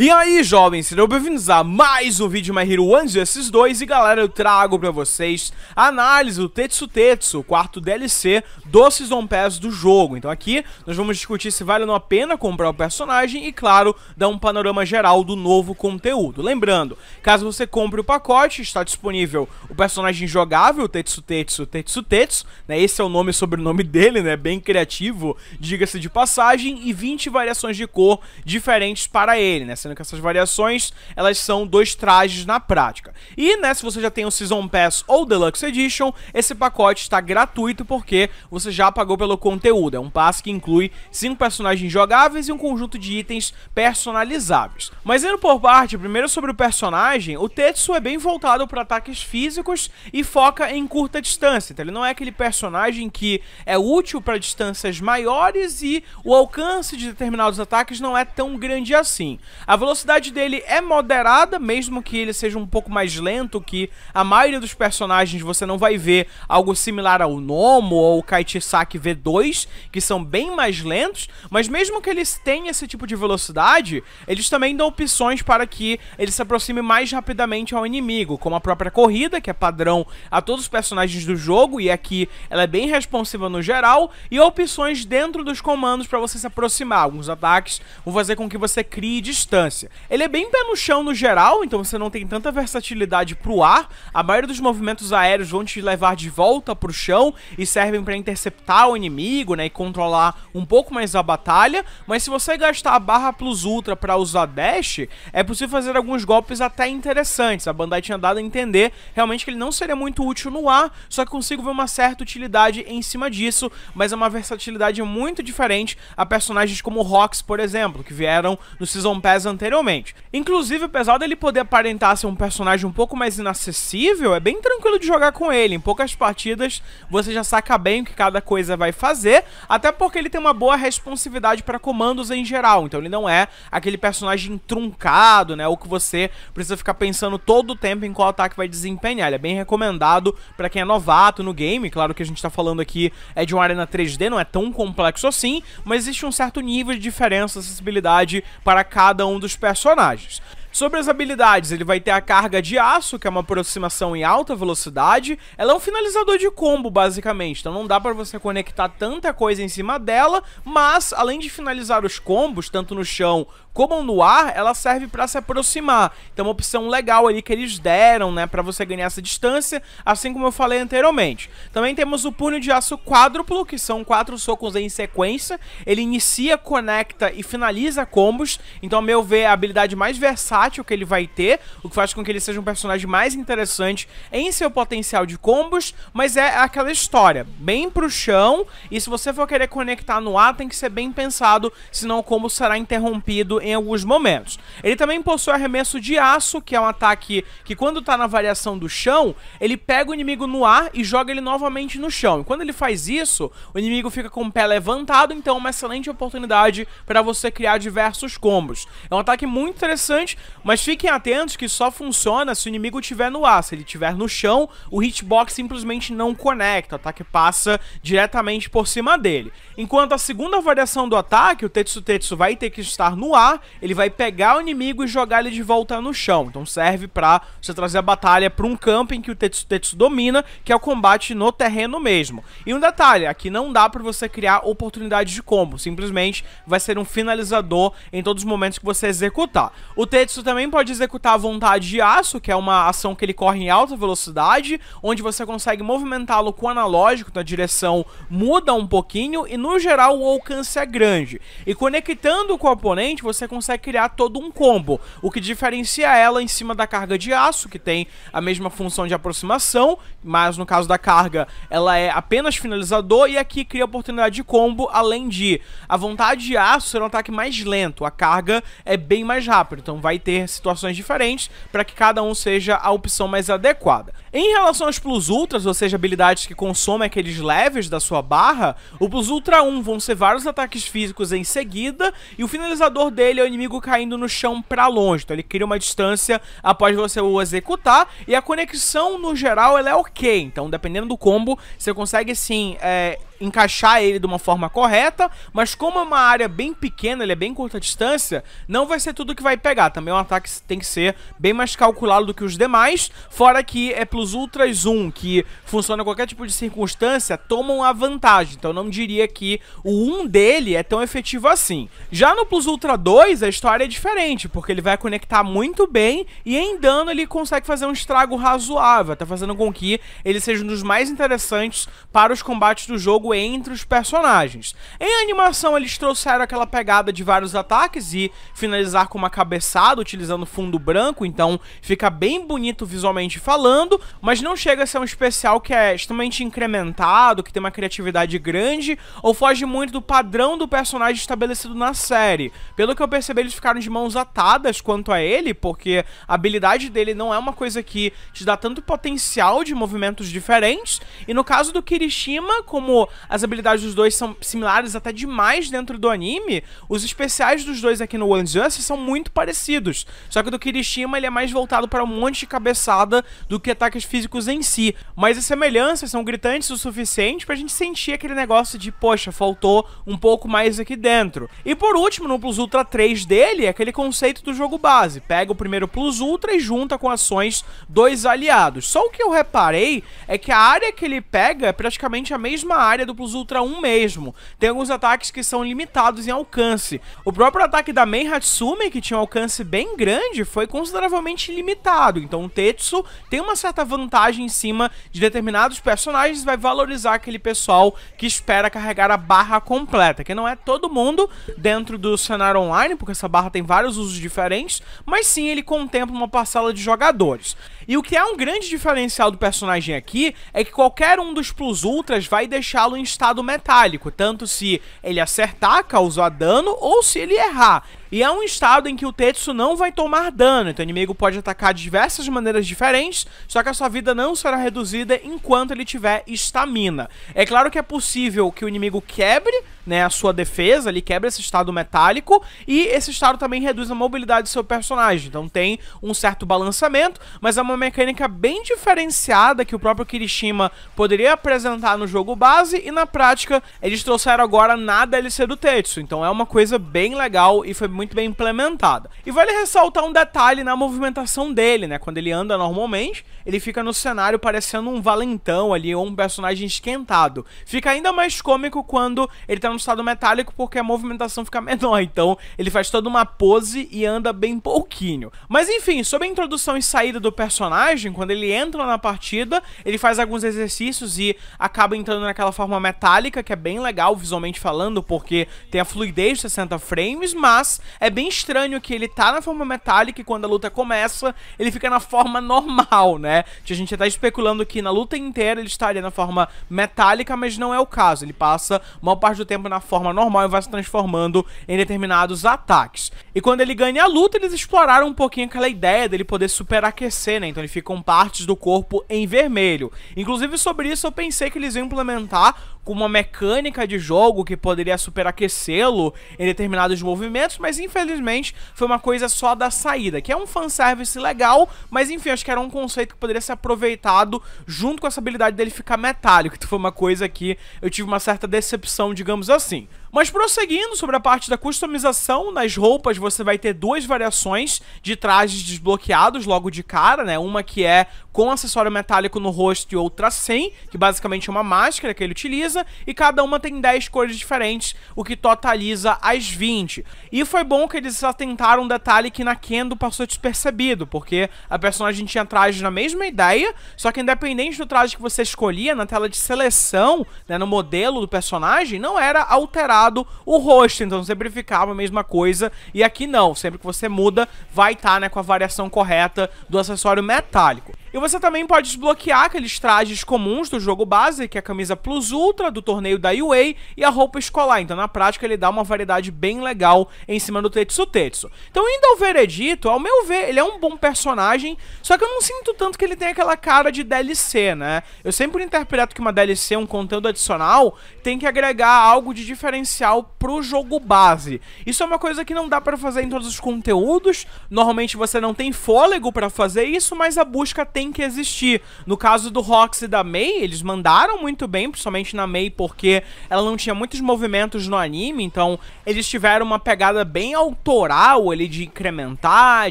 E aí, jovens, sejam bem-vindos a mais um vídeo de My Hero 1 vs 2 E galera, eu trago pra vocês a análise do Tetsu Tetsu, quarto DLC do Season Pass do jogo Então aqui nós vamos discutir se vale ou não a pena comprar o personagem E claro, dar um panorama geral do novo conteúdo Lembrando, caso você compre o pacote, está disponível o personagem jogável Tetsu Tetsu Tetsu Tetsu né? Esse é o nome e sobrenome dele, né? Bem criativo, diga-se de passagem E 20 variações de cor diferentes para ele, né? Sendo que essas variações, elas são dois trajes na prática. E, né, se você já tem o Season Pass ou Deluxe Edition, esse pacote está gratuito porque você já pagou pelo conteúdo. É um passe que inclui cinco personagens jogáveis e um conjunto de itens personalizáveis. Mas indo por parte, primeiro sobre o personagem, o Tetsu é bem voltado para ataques físicos e foca em curta distância. Então ele não é aquele personagem que é útil para distâncias maiores e o alcance de determinados ataques não é tão grande assim. A velocidade dele é moderada, mesmo que ele seja um pouco mais lento, que a maioria dos personagens você não vai ver algo similar ao Nomo ou o Kaitisaki V2, que são bem mais lentos, mas mesmo que eles tenham esse tipo de velocidade, eles também dão opções para que ele se aproxime mais rapidamente ao inimigo, como a própria corrida, que é padrão a todos os personagens do jogo, e aqui ela é bem responsiva no geral, e opções dentro dos comandos para você se aproximar. Alguns ataques vão fazer com que você crie distância distância. Ele é bem pé no chão no geral, então você não tem tanta versatilidade pro ar. A maioria dos movimentos aéreos vão te levar de volta pro chão e servem para interceptar o inimigo, né, e controlar um pouco mais a batalha. Mas se você gastar a barra plus ultra para usar dash, é possível fazer alguns golpes até interessantes. A Bandai tinha dado a entender realmente que ele não seria muito útil no ar, só que consigo ver uma certa utilidade em cima disso, mas é uma versatilidade muito diferente a personagens como Rox, por exemplo, que vieram no Season Pass anteriormente. Inclusive, apesar dele poder aparentar ser um personagem um pouco mais inacessível, é bem tranquilo de jogar com ele. Em poucas partidas você já saca bem o que cada coisa vai fazer, até porque ele tem uma boa responsividade para comandos em geral. Então ele não é aquele personagem truncado, né? Ou que você precisa ficar pensando todo o tempo em qual ataque vai desempenhar. Ele é bem recomendado para quem é novato no game. Claro que a gente está falando aqui é de uma arena 3D, não é tão complexo assim, mas existe um certo nível de diferença, acessibilidade para cada um dos personagens. Sobre as habilidades, ele vai ter a carga de aço, que é uma aproximação em alta velocidade. Ela é um finalizador de combo, basicamente, então não dá para você conectar tanta coisa em cima dela, mas além de finalizar os combos, tanto no chão como no ar, ela serve para se aproximar. Então uma opção legal ali que eles deram, né, para você ganhar essa distância, assim como eu falei anteriormente. Também temos o punho de aço quádruplo, que são quatro socos em sequência. Ele inicia, conecta e finaliza combos. Então, a meu ver, é a habilidade mais versátil versátil que ele vai ter, o que faz com que ele seja um personagem mais interessante em seu potencial de combos, mas é aquela história, bem pro chão, e se você for querer conectar no ar, tem que ser bem pensado, senão o combo será interrompido em alguns momentos. Ele também possui arremesso de aço, que é um ataque que quando tá na variação do chão, ele pega o inimigo no ar e joga ele novamente no chão. E quando ele faz isso, o inimigo fica com o pé levantado, então é uma excelente oportunidade para você criar diversos combos. É um ataque muito interessante, mas fiquem atentos que só funciona se o inimigo estiver no ar. Se ele estiver no chão, o hitbox simplesmente não conecta, o tá? ataque passa diretamente por cima dele. Enquanto a segunda variação do ataque, o Tetsu Tetsu vai ter que estar no ar, ele vai pegar o inimigo e jogar ele de volta no chão. Então serve para você trazer a batalha para um campo em que o Tetsu Tetsu domina, que é o combate no terreno mesmo. E um detalhe, aqui não dá para você criar oportunidade de combo, simplesmente vai ser um finalizador em todos os momentos que você executar. O Tetsu você também pode executar a vontade de aço, que é uma ação que ele corre em alta velocidade, onde você consegue movimentá-lo com o analógico, na então direção muda um pouquinho e no geral o alcance é grande. E conectando com o oponente, você consegue criar todo um combo, o que diferencia ela em cima da carga de aço, que tem a mesma função de aproximação, mas no caso da carga, ela é apenas finalizador e aqui cria oportunidade de combo, além de a vontade de aço ser um ataque mais lento, a carga é bem mais rápida, então vai ter ter situações diferentes para que cada um seja a opção mais adequada. Em relação aos Plus Ultras, ou seja, habilidades que consomem aqueles levels da sua barra, o Plus Ultra 1 vão ser vários ataques físicos em seguida e o finalizador dele é o inimigo caindo no chão para longe, então ele cria uma distância após você o executar e a conexão no geral ela é ok, então dependendo do combo você consegue sim é, encaixar ele de uma forma correta, mas como é uma área bem pequena, ele é bem curta distância, não vai ser tudo que vai pegar. Também o um ataque tem que ser bem mais calculado do que os demais, fora que é plus Ultra Zoom, que funciona em qualquer tipo de circunstância, tomam a vantagem. Então eu não diria que o 1 dele é tão efetivo assim. Já no Plus Ultra 2, a história é diferente, porque ele vai conectar muito bem e em dano ele consegue fazer um estrago razoável, tá fazendo com que ele seja um dos mais interessantes para os combates do jogo entre os personagens. Em animação, eles trouxeram aquela pegada de vários ataques e finalizar com uma cabeçada utilizando fundo branco, então fica bem bonito visualmente falando, mas não chega a ser um especial que é extremamente incrementado, que tem uma criatividade grande ou foge muito do padrão do personagem estabelecido na série. Pelo que eu percebi, eles ficaram de mãos atadas quanto a ele, porque a habilidade dele não é uma coisa que te dá tanto potencial de movimentos diferentes. E no caso do Kirishima, como as habilidades dos dois são similares até demais dentro do anime, os especiais dos dois aqui no One Justice são muito parecidos. Só que do Kirishima ele é mais voltado para um monte de cabeçada do que ataques físicos em si. Mas as semelhanças são gritantes o suficiente pra gente sentir aquele negócio de, poxa, faltou um pouco mais aqui dentro. E por último, no Plus Ultra 3 dele, é aquele conceito do jogo base. Pega o primeiro Plus Ultra e junta com ações dois aliados. Só o que eu reparei é que a área que ele pega é praticamente a mesma área área tá Plus Ultra 1 mesmo. Tem alguns ataques que são limitados em alcance. O próprio ataque da Mei Hatsume, que tinha um alcance bem grande, foi consideravelmente limitado. Então o Tetsu tem uma certa vantagem em cima de determinados personagens, vai valorizar aquele pessoal que espera carregar a barra completa, que não é todo mundo dentro do cenário online, porque essa barra tem vários usos diferentes, mas sim ele contempla uma parcela de jogadores. E o que é um grande diferencial do personagem aqui é que qualquer um dos Plus Ultras vai deixá-lo em estado metálico, tanto se ele acertar, causar dano, ou se ele errar. E é um estado em que o Tetsu não vai tomar dano, então o inimigo pode atacar de diversas maneiras diferentes, só que a sua vida não será reduzida enquanto ele tiver estamina. É claro que é possível que o inimigo quebre né, a sua defesa, ele quebra esse estado metálico, e esse estado também reduz a mobilidade do seu personagem, então tem um certo balançamento, mas é uma mecânica bem diferenciada que o próprio Kirishima poderia apresentar no jogo base, e na prática eles trouxeram agora na DLC do Tetsu, então é uma coisa bem legal e foi muito muito bem implementada. E vale ressaltar um detalhe na movimentação dele, né? Quando ele anda normalmente, ele fica no cenário parecendo um valentão ali, ou um personagem esquentado. Fica ainda mais cômico quando ele tá no estado metálico, porque a movimentação fica menor. Então, ele faz toda uma pose e anda bem pouquinho. Mas enfim, sobre a introdução e saída do personagem, quando ele entra na partida, ele faz alguns exercícios e acaba entrando naquela forma metálica, que é bem legal visualmente falando, porque tem a fluidez de 60 frames, mas é bem estranho que ele tá na forma metálica e quando a luta começa, ele fica na forma normal, né? A gente tá especulando que na luta inteira ele estaria na forma metálica, mas não é o caso. Ele passa uma parte do tempo na forma normal e vai se transformando em determinados ataques. E quando ele ganha a luta, eles exploraram um pouquinho aquela ideia dele poder superaquecer, né? Então ele fica com partes do corpo em vermelho. Inclusive sobre isso eu pensei que eles iam implementar com uma mecânica de jogo que poderia superaquecê-lo em determinados movimentos, mas infelizmente foi uma coisa só da saída, que é um fanservice legal, mas enfim, acho que era um conceito que poderia ser aproveitado junto com essa habilidade dele ficar metálico, que foi uma coisa que eu tive uma certa decepção, digamos assim. Mas prosseguindo sobre a parte da customização, nas roupas você vai ter duas variações de trajes desbloqueados logo de cara, né? Uma que é com acessório metálico no rosto e outra sem, que basicamente é uma máscara que ele utiliza, e cada uma tem 10 cores diferentes, o que totaliza as 20. E foi bom que eles atentaram um detalhe que na Kendo passou despercebido, porque a personagem tinha trajes na mesma ideia, só que independente do traje que você escolhia, na tela de seleção, né, no modelo do personagem, não era alterado o rosto, então sempre ficava a mesma coisa, e aqui não, sempre que você muda, vai estar tá, né, com a variação correta do acessório metálico. E você também pode desbloquear aqueles trajes comuns do jogo base, que é a camisa Plus Ultra do torneio da UA e a roupa escolar. Então, na prática, ele dá uma variedade bem legal em cima do Tetsu Tetsu. Então, indo ao veredito, ao meu ver, ele é um bom personagem, só que eu não sinto tanto que ele tem aquela cara de DLC, né? Eu sempre interpreto que uma DLC, um conteúdo adicional, tem que agregar algo de diferencial pro jogo base. Isso é uma coisa que não dá para fazer em todos os conteúdos. Normalmente você não tem fôlego para fazer isso, mas a busca tem tem que existir. No caso do Rox e da Mei, eles mandaram muito bem, principalmente na Mei, porque ela não tinha muitos movimentos no anime, então eles tiveram uma pegada bem autoral ali de incrementar,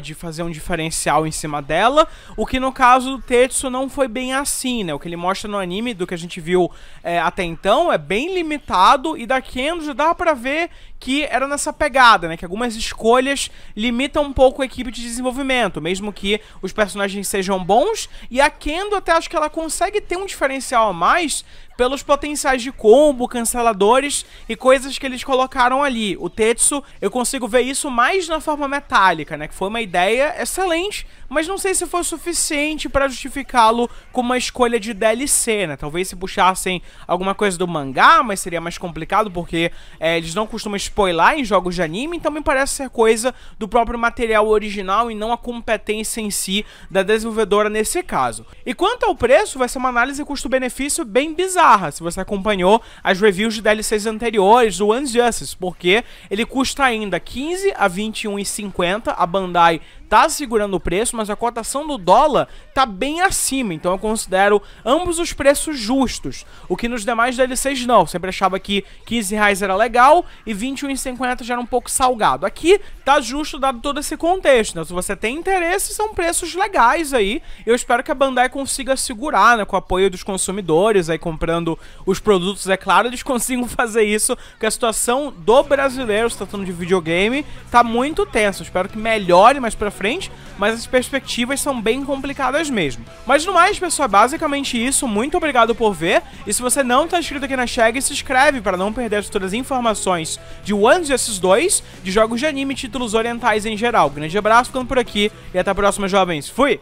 de fazer um diferencial em cima dela, o que no caso do Tetsu não foi bem assim, né? O que ele mostra no anime, do que a gente viu é, até então, é bem limitado, e da Kenji dá para ver que era nessa pegada, né? Que algumas escolhas limitam um pouco a equipe de desenvolvimento, mesmo que os personagens sejam bons. E a Kendo até acho que ela consegue ter um diferencial a mais pelos potenciais de combo, canceladores e coisas que eles colocaram ali. O Tetsu, eu consigo ver isso mais na forma metálica, né? Que foi uma ideia excelente, mas não sei se foi suficiente para justificá-lo com uma escolha de DLC, né? Talvez se puxassem alguma coisa do mangá, mas seria mais complicado porque é, eles não costumam spoiler em jogos de anime, então me parece ser coisa do próprio material original e não a competência em si da desenvolvedora nesse caso. E quanto ao preço, vai ser uma análise custo-benefício bem bizarra se você acompanhou as reviews de DLCs anteriores do Unjustice, porque ele custa ainda 15 a 21,50, a Bandai tá segurando o preço, mas a cotação do dólar tá bem acima, então eu considero ambos os preços justos, o que nos demais DLCs não, eu sempre achava que 15 reais era legal e 21,50 já era um pouco salgado. Aqui tá justo dado todo esse contexto, né? se você tem interesse, são preços legais aí, eu espero que a Bandai consiga segurar, né, com o apoio dos consumidores aí comprando os produtos, é claro, eles consigam fazer isso, porque a situação do brasileiro, se tratando de videogame, tá muito tensa, espero que melhore mais pra frente frente, mas as perspectivas são bem complicadas mesmo. Mas no mais, pessoal, é basicamente isso. Muito obrigado por ver. E se você não está inscrito aqui na Shag, se inscreve para não perder todas as informações de One esses 2, de jogos de anime e títulos orientais em geral. Grande abraço, ficando por aqui e até a próxima, jovens. Fui!